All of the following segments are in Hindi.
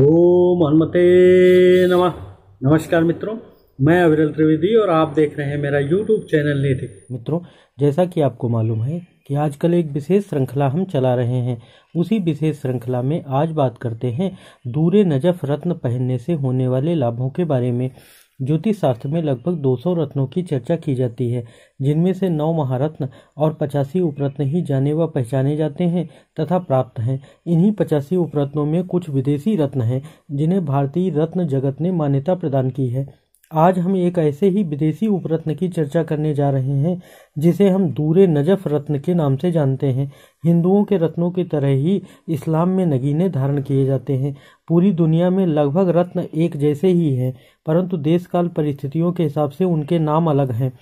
ओम हनुमते नमः नमस्कार मित्रों मैं अविरल त्रिवेदी और आप देख रहे हैं मेरा यूट्यूब चैनल नीति मित्रों जैसा कि आपको मालूम है कि आजकल एक विशेष श्रृंखला हम चला रहे हैं उसी विशेष श्रृंखला में आज बात करते हैं दूरे नजफ रत्न पहनने से होने वाले लाभों के बारे में ज्योतिष शास्त्र में लगभग 200 रत्नों की चर्चा की जाती है जिनमें से नौ महारत्न और पचासी उपरत्न ही जाने व पहचाने जाते हैं तथा प्राप्त हैं इन्हीं पचासी उपरत्नों में कुछ विदेशी रत्न हैं जिन्हें भारतीय रत्न जगत ने मान्यता प्रदान की है आज हम एक ऐसे ही विदेशी उपरत्न की चर्चा करने जा रहे हैं जिसे हम दूरे नजफ रत्न के नाम से जानते हैं हिंदुओं के रत्नों की तरह ही इस्लाम में नगीने धारण किए जाते हैं पूरी दुनिया में लगभग रत्न एक जैसे ही हैं परंतु देश काल परिस्थितियों के हिसाब से उनके नाम अलग हैं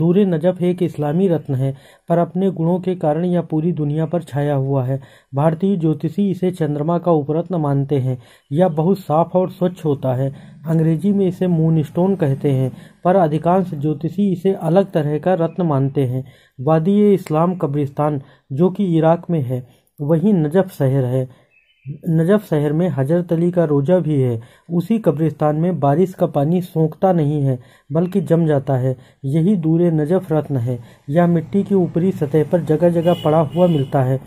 दूर नजफ़ एक इस्लामी रत्न है पर अपने गुणों के कारण यह पूरी दुनिया पर छाया हुआ है भारतीय ज्योतिषी इसे चंद्रमा का उपरत्न मानते हैं यह बहुत साफ और स्वच्छ होता है अंग्रेजी में इसे मून स्टोन कहते हैं पर अधिकांश ज्योतिषी इसे अलग तरह का रत्न मानते हैं वादी इस्लाम कब्रिस्तान जो कि इराक में है वही नजफ़ शहर है नजफ शहर में हजरत अली का रोज़ा भी है उसी कब्रिस्तान में बारिश का पानी सोखता नहीं है बल्कि जम जाता है यही दूर नजफ रत्न है यह मिट्टी की ऊपरी सतह पर जगह जगह पड़ा हुआ मिलता है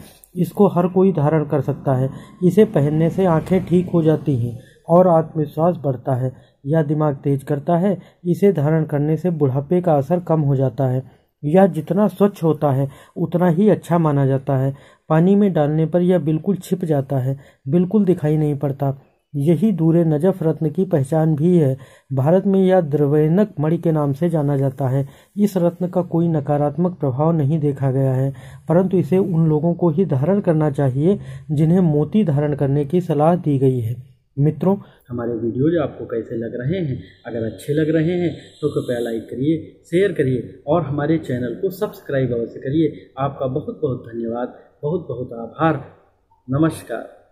इसको हर कोई धारण कर सकता है इसे पहनने से आंखें ठीक हो जाती हैं और आत्मविश्वास बढ़ता है यह दिमाग तेज करता है इसे धारण करने से बुढ़ापे का असर कम हो जाता है यह जितना स्वच्छ होता है उतना ही अच्छा माना जाता है पानी में डालने पर यह बिल्कुल छिप जाता है बिल्कुल दिखाई नहीं पड़ता यही दूरे नजफ रत्न की पहचान भी है भारत में यह द्रवैनक मणि के नाम से जाना जाता है इस रत्न का कोई नकारात्मक प्रभाव नहीं देखा गया है परंतु इसे उन लोगों को ही धारण करना चाहिए जिन्हें मोती धारण करने की सलाह दी गई है मित्रों हमारे वीडियोज आपको कैसे लग रहे हैं अगर अच्छे लग रहे हैं तो कृपया लाइक करिए शेयर करिए और हमारे चैनल को सब्सक्राइब अवश्य करिए आपका बहुत बहुत धन्यवाद बहुत बहुत आभार नमस्कार